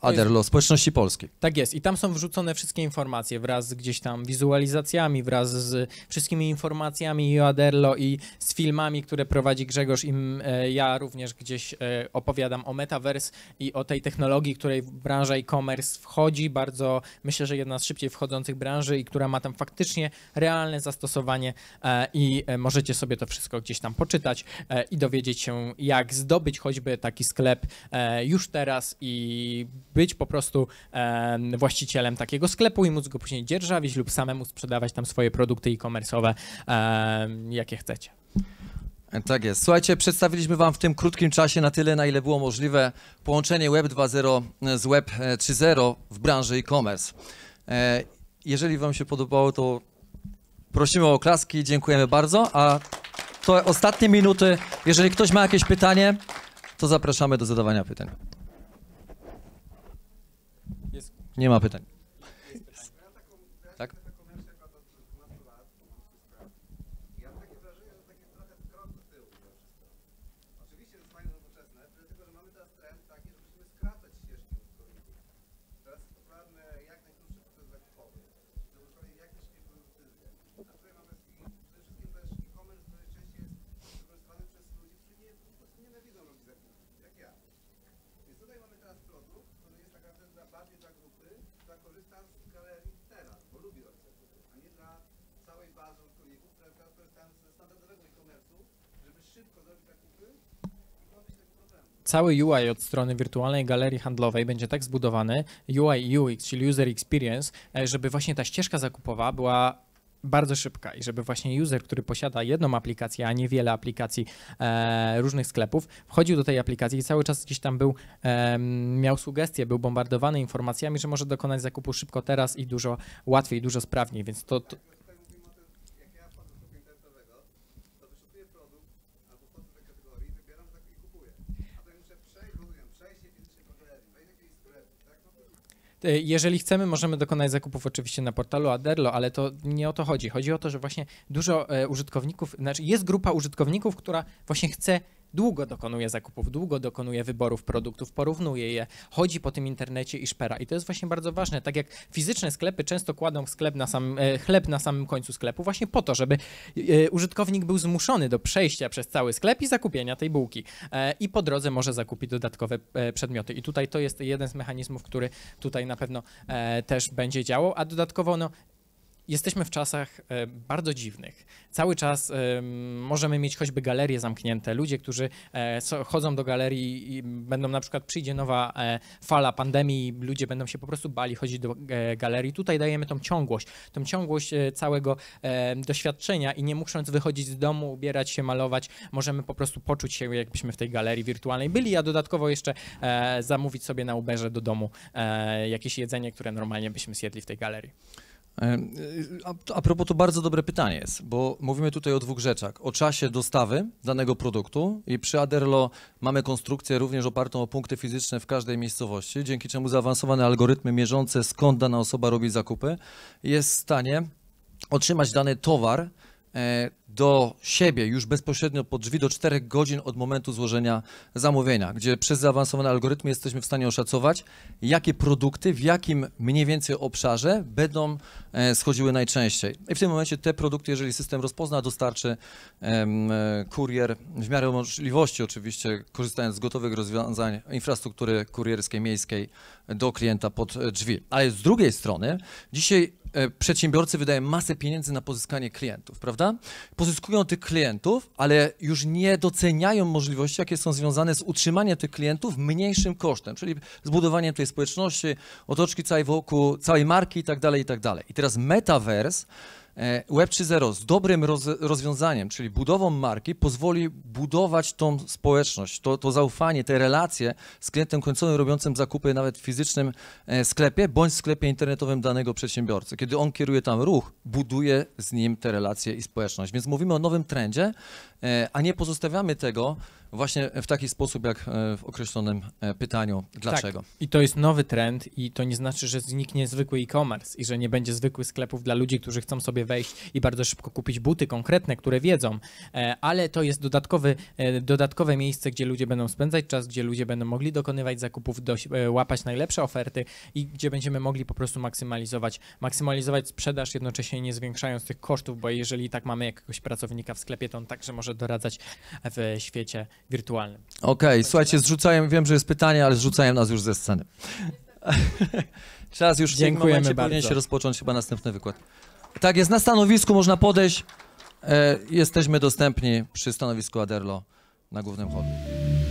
Aderlo, społeczności polskiej. Tak jest. I tam są wrzucone wszystkie informacje wraz z gdzieś tam wizualizacjami, wraz z wszystkimi informacjami o Aderlo i z filmami, które prowadzi Grzegorz. I e, ja również gdzieś e, opowiadam o Metaverse i o tej technologii, której branża e-commerce wchodzi. Bardzo myślę, że jedna z szybciej wchodzących branży i która ma tam faktycznie realne zastosowanie. E, I możecie sobie to wszystko gdzieś tam poczytać i dowiedzieć się, jak zdobyć choćby taki sklep już teraz i być po prostu e, właścicielem takiego sklepu i móc go później dzierżawić lub samemu sprzedawać tam swoje produkty e-commerce'owe, e, jakie chcecie. Tak jest. Słuchajcie, przedstawiliśmy Wam w tym krótkim czasie na tyle, na ile było możliwe, połączenie Web 2.0 z Web 3.0 e, w branży e-commerce. E, jeżeli Wam się podobało, to prosimy o oklaski, dziękujemy bardzo. A to ostatnie minuty, jeżeli ktoś ma jakieś pytanie, to zapraszamy do zadawania pytań. Nie ma pytań. cały UI od strony wirtualnej galerii handlowej będzie tak zbudowany, UI UX, czyli User Experience, e, żeby właśnie ta ścieżka zakupowa była bardzo szybka i żeby właśnie user, który posiada jedną aplikację, a nie wiele aplikacji e, różnych sklepów, wchodził do tej aplikacji i cały czas gdzieś tam był, e, miał sugestie, był bombardowany informacjami, że może dokonać zakupu szybko teraz i dużo łatwiej, dużo sprawniej, więc to, to E, jeżeli chcemy, możemy dokonać zakupów oczywiście na portalu Aderlo, ale to nie o to chodzi. Chodzi o to, że właśnie dużo e, użytkowników, znaczy jest grupa użytkowników, która właśnie chce długo dokonuje zakupów, długo dokonuje wyborów produktów, porównuje je, chodzi po tym internecie i szpera. I to jest właśnie bardzo ważne. Tak jak fizyczne sklepy często kładą sklep na e, chleb na samym końcu sklepu, właśnie po to, żeby e, użytkownik był zmuszony do przejścia przez cały sklep i zakupienia tej bułki. E, I po drodze może zakupić dodatkowe przedmioty. I tutaj to jest jeden z mechanizmów, który tutaj na pewno też będzie działał. A dodatkowo no, jesteśmy w czasach e, bardzo dziwnych. Cały czas e, możemy mieć choćby galerie zamknięte. Ludzie, którzy e, chodzą do galerii i będą na przykład, przyjdzie nowa fala pandemii, ludzie będą się po prostu bali chodzić do galerii. Tutaj dajemy tą ciągłość, tą ciągłość całego doświadczenia i nie musząc wychodzić z domu, ubierać się, malować, możemy po prostu poczuć się, jakbyśmy w tej galerii wirtualnej byli, a dodatkowo jeszcze zamówić sobie na Uberze do domu jakieś jedzenie, które normalnie byśmy zjedli w tej galerii. Y, a, propos, to bardzo dobre pytanie jest, bo mówimy tutaj o dwóch rzeczach. O czasie dostawy danego produktu i przy Aderlo mamy konstrukcję również opartą o punkty fizyczne w każdej miejscowości, dzięki czemu zaawansowane algorytmy mierzące skąd dana osoba robi zakupy jest w stanie otrzymać dany towar E, do siebie już bezpośrednio pod drzwi do 4 godzin od momentu złożenia zamówienia, gdzie przez zaawansowane algorytmy jesteśmy w stanie oszacować, jakie produkty w jakim mniej więcej obszarze będą e, schodziły najczęściej. I w tym momencie te produkty, jeżeli system rozpozna, dostarczy e, kurier w miarę możliwości, oczywiście korzystając z gotowych rozwiązań infrastruktury kurierskiej miejskiej do klienta pod drzwi. Ale z drugiej strony, dzisiaj E, przedsiębiorcy wydają masę pieniędzy na pozyskanie klientów, prawda? Pozyskują tych klientów, ale już nie doceniają możliwości, jakie są związane z utrzymaniem tych klientów mniejszym kosztem, czyli zbudowaniem tej społeczności, otoczki całej wokół, całej marki itd., tak tak dalej I teraz metaverse. E, Web 3.0 z dobrym roz, rozwiązaniem, czyli budową marki, pozwoli budować tą społeczność, to, to zaufanie, te relacje z klientem końcowym robiącym zakupy nawet w fizycznym e, sklepie bądź sklepie internetowym danego przedsiębiorcy. Kiedy on kieruje tam ruch, buduje z nim te relacje i społeczność. Więc mówimy o nowym trendzie, E, a nie pozostawiamy tego właśnie w taki sposób, jak e, w określonym e, pytaniu. Dlaczego? Tak. I to jest nowy trend i to nie znaczy, że zniknie zwykły e-commerce i że nie będzie zwykłych sklepów dla ludzi, którzy chcą sobie wejść i bardzo szybko kupić buty konkretne, które wiedzą, ale to jest dodatkowy, dodatkowe miejsce, gdzie ludzie będą spędzać czas, gdzie ludzie będą mogli dokonywać zakupów, do, łapać najlepsze oferty i gdzie będziemy mogli po prostu maksymalizować, maksymalizować sprzedaż, jednocześnie nie zwiększając tych kosztów, bo jeżeli tak mamy jakiegoś pracownika w sklepie, to on także może może doradzać w świecie wirtualnym. Okej, okay, słuchajcie, zrzucałem, wiem, że jest pytanie, ale zrzucałem nas już ze sceny. <laughs> Czas już w Dziękujemy powinien się rozpocząć chyba następny wykład. Tak, jest na stanowisku, można podejść. E, jesteśmy dostępni przy stanowisku Aderlo na głównym holu.